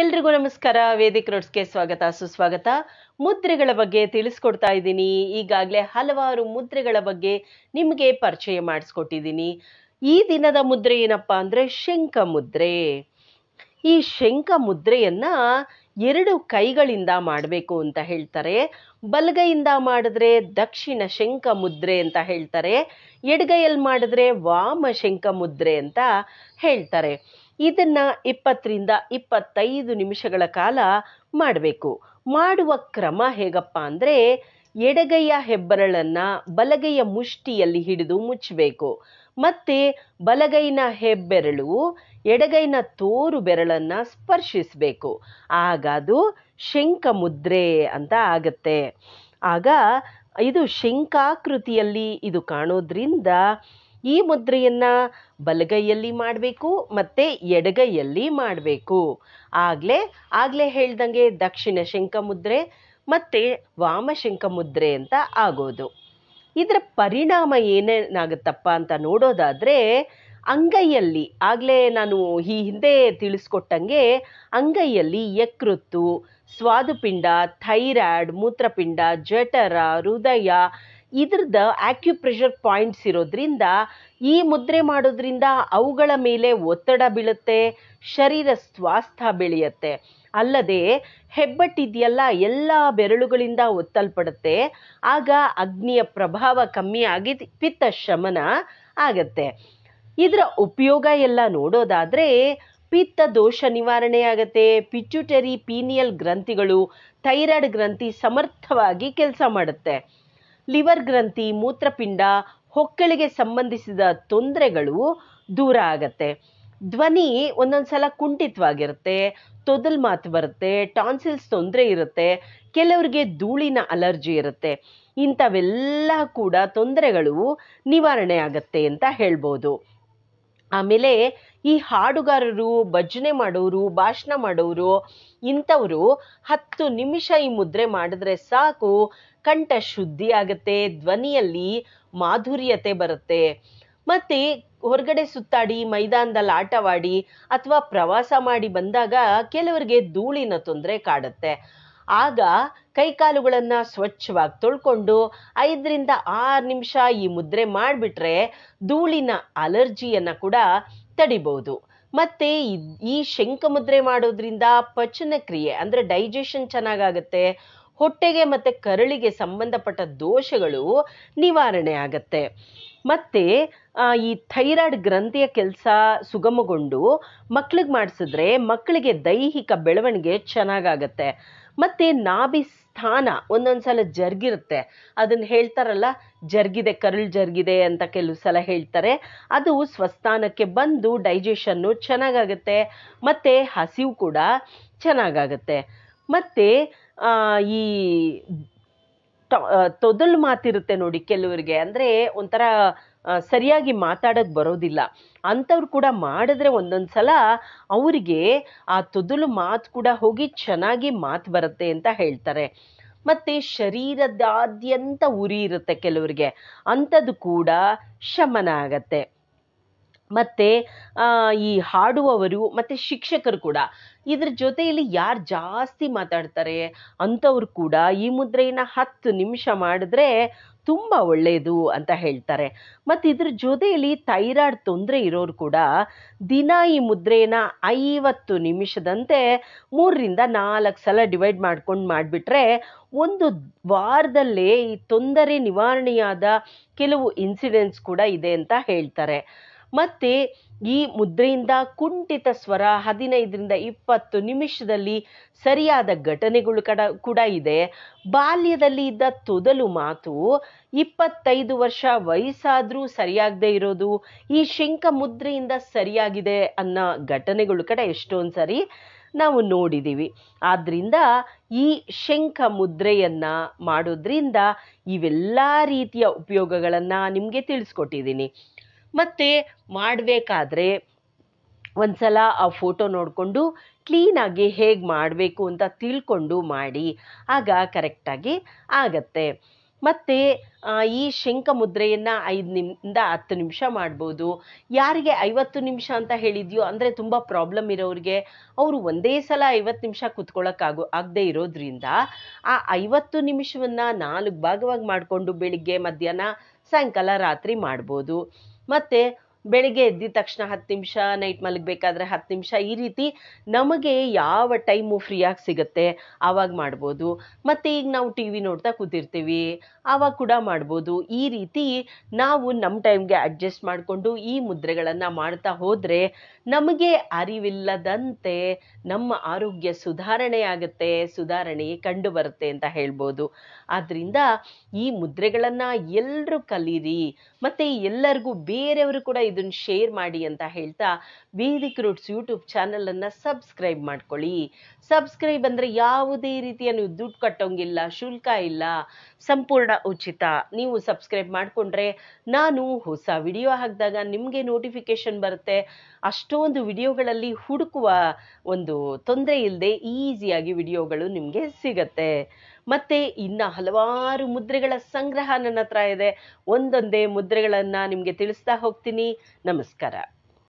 ಎಲ್ರಿಗೂ ನಮಸ್ಕಾರ ವೇದಿಕ್ ರೋಡ್ಸ್ಗೆ ಸ್ವಾಗತ ಸುಸ್ವಾಗತ ಮುದ್ರೆಗಳ ಬಗ್ಗೆ ತಿಳಿಸ್ಕೊಡ್ತಾ ಇದ್ದೀನಿ ಈಗಾಗಲೇ ಹಲವಾರು ಮುದ್ರೆಗಳ ಬಗ್ಗೆ ನಿಮಗೆ ಪರಿಚಯ ಮಾಡಿಸ್ಕೊಟ್ಟಿದ್ದೀನಿ ಈ ದಿನದ ಮುದ್ರೆ ಏನಪ್ಪ ಅಂದರೆ ಶಂಖ ಮುದ್ರೆ ಈ ಶಂಖ ಮುದ್ರೆಯನ್ನು ಎರಡು ಕೈಗಳಿಂದ ಮಾಡಬೇಕು ಅಂತ ಹೇಳ್ತಾರೆ ಬಲಗೈಯಿಂದ ಮಾಡಿದ್ರೆ ದಕ್ಷಿಣ ಶಂಖ ಮುದ್ರೆ ಅಂತ ಹೇಳ್ತಾರೆ ಎಡ್ಗೈಯಲ್ಲಿ ಮಾಡಿದ್ರೆ ವಾಮ ಶಂಖ ಮುದ್ರೆ ಅಂತ ಹೇಳ್ತಾರೆ ಇದನ್ನು ಇಪ್ಪತ್ತರಿಂದ ಇಪ್ಪತ್ತೈದು ನಿಮಿಷಗಳ ಕಾಲ ಮಾಡಬೇಕು ಮಾಡುವ ಕ್ರಮ ಹೇಗಪ್ಪ ಅಂದರೆ ಎಡಗೈಯ ಹೆಬ್ಬೆರಳನ್ನು ಬಲಗೈಯ ಮುಷ್ಟಿಯಲ್ಲಿ ಹಿಡಿದು ಮುಚ್ಚಬೇಕು ಮತ್ತು ಬಲಗೈನ ಹೆಬ್ಬೆರಳು ಎಡಗೈನ ತೋರು ಬೆರಳನ್ನು ಸ್ಪರ್ಶಿಸಬೇಕು ಆಗ ಅದು ಶಂಖ ಮುದ್ರೆ ಅಂತ ಆಗತ್ತೆ ಆಗ ಇದು ಶಂಖಾಕೃತಿಯಲ್ಲಿ ಇದು ಕಾಣೋದ್ರಿಂದ ಈ ಮುದ್ರೆಯನ್ನು ಬಲಗೈಯಲ್ಲಿ ಮಾಡಬೇಕು ಮತ್ತು ಎಡಗೈಯಲ್ಲಿ ಮಾಡಬೇಕು ಆಗಲೇ ಆಗಲೇ ಹೇಳ್ದಂಗೆ ದಕ್ಷಿಣ ಶಂಖ ಮುದ್ರೆ ಮತ್ತು ವಾಮಶಂಖ ಮುದ್ರೆ ಅಂತ ಆಗೋದು ಇದರ ಪರಿಣಾಮ ಏನೇನಾಗುತ್ತಪ್ಪ ಅಂತ ನೋಡೋದಾದರೆ ಅಂಗೈಯಲ್ಲಿ ಆಗಲೇ ನಾನು ಈ ಹಿಂದೆ ತಿಳಿಸ್ಕೊಟ್ಟಂಗೆ ಅಂಗೈಯಲ್ಲಿ ಯಕೃತ್ತು ಸ್ವಾದುಪಿಂಡ ಥೈರಾಯ್ಡ್ ಮೂತ್ರಪಿಂಡ ಜಠರ ಹೃದಯ ಇದ್ರದ್ದು ಆಕ್ಯುಪ್ರೆಷರ್ ಪಾಯಿಂಟ್ಸ್ ಇರೋದ್ರಿಂದ ಈ ಮುದ್ರೆ ಮಾಡೋದ್ರಿಂದ ಅವುಗಳ ಮೇಲೆ ಒತ್ತಡ ಬೀಳುತ್ತೆ ಶರೀರ ಸ್ವಾಸ್ಥ ಬೆಳೆಯುತ್ತೆ ಅಲ್ಲದೆ ಹೆಬ್ಬಟ್ಟಿದೆಯಲ್ಲ ಎಲ್ಲ ಬೆರಳುಗಳಿಂದ ಒತ್ತಲ್ಪಡುತ್ತೆ ಆಗ ಅಗ್ನಿಯ ಪ್ರಭಾವ ಕಮ್ಮಿ ಆಗಿ ಪಿತ್ತ ಶಮನ ಆಗತ್ತೆ ಇದರ ಉಪಯೋಗ ಎಲ್ಲ ನೋಡೋದಾದರೆ ಪಿತ್ತ ದೋಷ ನಿವಾರಣೆ ಆಗತ್ತೆ ಪಿಚ್ಯುಟರಿ ಪೀನಿಯಲ್ ಗ್ರಂಥಿಗಳು ಥೈರಾಯ್ಡ್ ಗ್ರಂಥಿ ಸಮರ್ಥವಾಗಿ ಕೆಲಸ ಮಾಡುತ್ತೆ ಲಿವರ್ ಗ್ರಂಥಿ ಮೂತ್ರಪಿಂಡ ಹೊಕ್ಕಳಿಗೆ ಸಂಬಂಧಿಸಿದ ತೊಂದರೆಗಳು ದೂರ ಆಗತ್ತೆ ಧ್ವನಿ ಒಂದೊಂದು ಸಲ ಕುಂಠಿತವಾಗಿರುತ್ತೆ ತೊದಲ್ ಮಾತು ಬರುತ್ತೆ ಟಾನ್ಸಿಲ್ಸ್ ತೊಂದರೆ ಇರುತ್ತೆ ಕೆಲವರಿಗೆ ಧೂಳಿನ ಅಲರ್ಜಿ ಇರುತ್ತೆ ಇಂಥವೆಲ್ಲ ಕೂಡ ತೊಂದರೆಗಳು ನಿವಾರಣೆ ಆಗುತ್ತೆ ಅಂತ ಹೇಳ್ಬೋದು ಆಮೇಲೆ ಈ ಹಾಡುಗಾರರು ಭಜನೆ ಮಾಡೋರು ಭಾಷಣ ಮಾಡೋರು ಇಂಥವರು ಹತ್ತು ನಿಮಿಷ ಈ ಮುದ್ರೆ ಮಾಡಿದ್ರೆ ಸಾಕು ಕಂಠ ಶುದ್ಧಿ ಆಗುತ್ತೆ ಧ್ವನಿಯಲ್ಲಿ ಮಾಧುರ್ಯತೆ ಬರುತ್ತೆ ಮತ್ತೆ ಹೊರಗಡೆ ಸುತ್ತಾಡಿ ಮೈದಾನದಲ್ಲಿ ಆಟವಾಡಿ ಅಥವಾ ಪ್ರವಾಸ ಮಾಡಿ ಬಂದಾಗ ಕೆಲವರಿಗೆ ಧೂಳಿನ ತೊಂದರೆ ಕಾಡುತ್ತೆ ಆಗ ಕೈಕಾಲುಗಳನ್ನು ಸ್ವಚ್ಛವಾಗಿ ತೊಳ್ಕೊಂಡು ಐದರಿಂದ ಆರು ನಿಮಿಷ ಈ ಮುದ್ರೆ ಮಾಡಿಬಿಟ್ರೆ ಧೂಳಿನ ಅಲರ್ಜಿಯನ್ನು ಕೂಡ ತಡಿಬೋದು ಮತ್ತು ಈ ಶಂಖ ಮುದ್ರೆ ಮಾಡೋದ್ರಿಂದ ಪಚನ ಕ್ರಿಯೆ ಅಂದರೆ ಡೈಜೆಷನ್ ಚೆನ್ನಾಗಾಗತ್ತೆ ಹೊಟ್ಟೆಗೆ ಮತ್ತು ಕರಳಿಗೆ ಸಂಬಂಧಪಟ್ಟ ದೋಷಗಳು ನಿವಾರಣೆ ಆಗತ್ತೆ ಮತ್ತು ಈ ಥೈರಾಯ್ಡ್ ಗ್ರಂಥಿಯ ಕೆಲಸ ಸುಗಮಗೊಂಡು ಮಕ್ಳಿಗೆ ಮಾಡಿಸಿದ್ರೆ ಮಕ್ಕಳಿಗೆ ದೈಹಿಕ ಬೆಳವಣಿಗೆ ಚೆನ್ನಾಗಾಗತ್ತೆ ಮತ್ತು ನಾಭಿ ಸ್ಥಾನ ಒಂದೊಂದು ಸಲ ಜರ್ಗಿರುತ್ತೆ ಅದನ್ನು ಹೇಳ್ತಾರಲ್ಲ ಜರ್ಗಿದೆ ಕರುಳು ಜರ್ಗಿದೆ ಅಂತ ಕೆಲವು ಸಲ ಹೇಳ್ತಾರೆ ಅದು ಸ್ವಸ್ಥಾನಕ್ಕೆ ಬಂದು ಡೈಜೆಷನ್ನು ಚೆನ್ನಾಗಾಗುತ್ತೆ ಮತ್ತು ಹಸಿವು ಕೂಡ ಚೆನ್ನಾಗಾಗುತ್ತೆ ಮತ್ತು ಈ ತೊದಲು ಮಾತಿರುತ್ತೆ ನೋಡಿ ಕೆಲವರಿಗೆ ಅಂದರೆ ಒಂಥರ ಸರಿಯಾಗಿ ಮಾತಾಡೋಕ್ಕೆ ಬರೋದಿಲ್ಲ ಅಂಥವ್ರು ಕೂಡ ಮಾಡಿದ್ರೆ ಒಂದೊಂದು ಸಲ ಅವರಿಗೆ ಆ ತೊದಲು ಮಾತು ಕೂಡ ಹೋಗಿ ಚೆನ್ನಾಗಿ ಮಾತು ಬರುತ್ತೆ ಅಂತ ಹೇಳ್ತಾರೆ ಮತ್ತು ಶರೀರದಾದ್ಯಂತ ಉರಿ ಇರುತ್ತೆ ಕೆಲವರಿಗೆ ಅಂಥದ್ದು ಕೂಡ ಶಮನ ಆಗತ್ತೆ ಮತ್ತು ಈ ಹಾಡುವವರು ಮತ್ತು ಶಿಕ್ಷಕರು ಕೂಡ ಇದ್ರ ಜೊತೆಯಲ್ಲಿ ಯಾರು ಜಾಸ್ತಿ ಮಾತಾಡ್ತಾರೆ ಅಂಥವ್ರು ಕೂಡ ಈ ಮುದ್ರೆಯನ್ನು ಹತ್ತು ನಿಮಿಷ ಮಾಡಿದ್ರೆ ತುಂಬ ಒಳ್ಳೆಯದು ಅಂತ ಹೇಳ್ತಾರೆ ಮತ್ತು ಇದ್ರ ಜೊತೆಯಲ್ಲಿ ಥೈರಾಯ್ಡ್ ತೊಂದರೆ ಇರೋರು ಕೂಡ ದಿನ ಈ ಮುದ್ರೆನ ಐವತ್ತು ನಿಮಿಷದಂತೆ ಮೂರರಿಂದ ನಾಲ್ಕು ಸಲ ಡಿವೈಡ್ ಮಾಡ್ಕೊಂಡು ಮಾಡಿಬಿಟ್ರೆ ಒಂದು ವಾರದಲ್ಲೇ ಈ ತೊಂದರೆ ನಿವಾರಣೆಯಾದ ಕೆಲವು ಇನ್ಸಿಡೆಂಟ್ಸ್ ಕೂಡ ಇದೆ ಅಂತ ಹೇಳ್ತಾರೆ ಮತ್ತು ಈ ಮುದ್ರೆಯಿಂದ ಕುಂಠಿತ ಸ್ವರ ಹದಿನೈದರಿಂದ ಇಪ್ಪತ್ತು ನಿಮಿಷದಲ್ಲಿ ಸರಿಯಾದ ಘಟನೆಗಳು ಕಡ ಕೂಡ ಇದೆ ಬಾಲ್ಯದಲ್ಲಿ ಇದ್ದ ತೊದಲು ಮಾತು ಇಪ್ಪತ್ತೈದು ವರ್ಷ ವಯಸ್ಸಾದರೂ ಸರಿಯಾಗದೇ ಇರೋದು ಈ ಶಂಖ ಮುದ್ರೆಯಿಂದ ಸರಿಯಾಗಿದೆ ಅನ್ನೋ ಘಟನೆಗಳು ಕಡೆ ಎಷ್ಟೊಂದು ಸರಿ ನಾವು ನೋಡಿದ್ದೀವಿ ಆದ್ದರಿಂದ ಈ ಶಂಖ ಮುದ್ರೆಯನ್ನು ಮಾಡೋದ್ರಿಂದ ಇವೆಲ್ಲ ರೀತಿಯ ಉಪಯೋಗಗಳನ್ನು ನಿಮಗೆ ತಿಳಿಸ್ಕೊಟ್ಟಿದ್ದೀನಿ ಮತ್ತು ಮಾಡಬೇಕಾದ್ರೆ ಒಂದು ಸಲ ಆ ಫೋಟೋ ನೋಡಿಕೊಂಡು ಕ್ಲೀನಾಗಿ ಹೇಗೆ ಮಾಡಬೇಕು ಅಂತ ತಿಳ್ಕೊಂಡು ಮಾಡಿ ಆಗ ಕರೆಕ್ಟಾಗಿ ಆಗತ್ತೆ ಮತ್ತು ಈ ಶಂಖ ಮುದ್ರೆಯನ್ನು ಐದು ನಿಮಿಂದ ಹತ್ತು ನಿಮಿಷ ಮಾಡ್ಬೋದು ಯಾರಿಗೆ ಐವತ್ತು ನಿಮಿಷ ಅಂತ ಹೇಳಿದ್ಯೋ ಅಂದರೆ ತುಂಬ ಪ್ರಾಬ್ಲಮ್ ಇರೋರಿಗೆ ಅವರು ಒಂದೇ ಸಲ ಐವತ್ತು ನಿಮಿಷ ಕೂತ್ಕೊಳ್ಳೋಕ್ಕಾಗೋ ಆಗದೆ ಇರೋದ್ರಿಂದ ಆ ಐವತ್ತು ನಿಮಿಷವನ್ನು ನಾಲ್ಕು ಭಾಗವಾಗಿ ಮಾಡಿಕೊಂಡು ಬೆಳಿಗ್ಗೆ ಮಧ್ಯಾಹ್ನ ಸಾಯಂಕಾಲ ರಾತ್ರಿ ಮಾಡ್ಬೋದು 待って、ಬೆಳಿಗ್ಗೆ ಎದ್ದಿದ ತಕ್ಷಣ ಹತ್ತು ನಿಮಿಷ ನೈಟ್ ಮಲಗಬೇಕಾದ್ರೆ ಹತ್ತು ನಿಮಿಷ ಈ ರೀತಿ ನಮಗೆ ಯಾವ ಟೈಮು ಫ್ರೀಯಾಗಿ ಸಿಗುತ್ತೆ ಆವಾಗ ಮಾಡ್ಬೋದು ಮತ್ತು ಈಗ ನಾವು ಟಿ ವಿ ನೋಡ್ತಾ ಕೂತಿರ್ತೀವಿ ಆವಾಗ ಕೂಡ ಮಾಡ್ಬೋದು ಈ ರೀತಿ ನಾವು ನಮ್ಮ ಟೈಮ್ಗೆ ಅಡ್ಜಸ್ಟ್ ಮಾಡಿಕೊಂಡು ಈ ಮುದ್ರೆಗಳನ್ನು ಮಾಡ್ತಾ ಹೋದರೆ ನಮಗೆ ಅರಿವಿಲ್ಲದಂತೆ ನಮ್ಮ ಆರೋಗ್ಯ ಸುಧಾರಣೆ ಆಗುತ್ತೆ ಸುಧಾರಣೆ ಕಂಡು ಬರುತ್ತೆ ಅಂತ ಹೇಳ್ಬೋದು ಆದ್ದರಿಂದ ಈ ಮುದ್ರೆಗಳನ್ನು ಎಲ್ಲರೂ ಕಲೀರಿ ಮತ್ತು ಎಲ್ಲರಿಗೂ ಬೇರೆಯವರು ಕೂಡ ಇದನ್ನ ಶೇರ್ ಮಾಡಿ ಅಂತ ಹೇಳ್ತಾ ವೇದಿಕ್ ರೂಟ್ಸ್ ಯೂಟ್ಯೂಬ್ ಚಾನಲನ್ನು ಸಬ್ಸ್ಕ್ರೈಬ್ ಮಾಡ್ಕೊಳ್ಳಿ ಸಬ್ಸ್ಕ್ರೈಬ್ ಅಂದ್ರೆ ಯಾವುದೇ ರೀತಿಯ ನೀವು ದುಡ್ಡು ಕಟ್ಟೋಂಗಿಲ್ಲ ಶುಲ್ಕ ಇಲ್ಲ ಸಂಪೂರ್ಣ ಉಚಿತ ನೀವು ಸಬ್ಸ್ಕ್ರೈಬ್ ಮಾಡಿಕೊಂಡ್ರೆ ನಾನು ಹೊಸ ವಿಡಿಯೋ ಹಾಕಿದಾಗ ನಿಮಗೆ ನೋಟಿಫಿಕೇಶನ್ ಬರುತ್ತೆ ಅಷ್ಟೊಂದು ವಿಡಿಯೋಗಳಲ್ಲಿ ಹುಡುಕುವ ಒಂದು ತೊಂದರೆ ಇಲ್ಲದೆ ಈಸಿಯಾಗಿ ವಿಡಿಯೋಗಳು ನಿಮಗೆ ಸಿಗತ್ತೆ ಮತ್ತೆ ಇನ್ನ ಹಲವಾರು ಮುದ್ರೆಗಳ ಸಂಗ್ರಹ ನನ್ನ ಹತ್ರ ಇದೆ ಒಂದೊಂದೇ ಮುದ್ರೆಗಳನ್ನು ನಿಮಗೆ ತಿಳಿಸ್ತಾ ಹೋಗ್ತೀನಿ ನಮಸ್ಕಾರ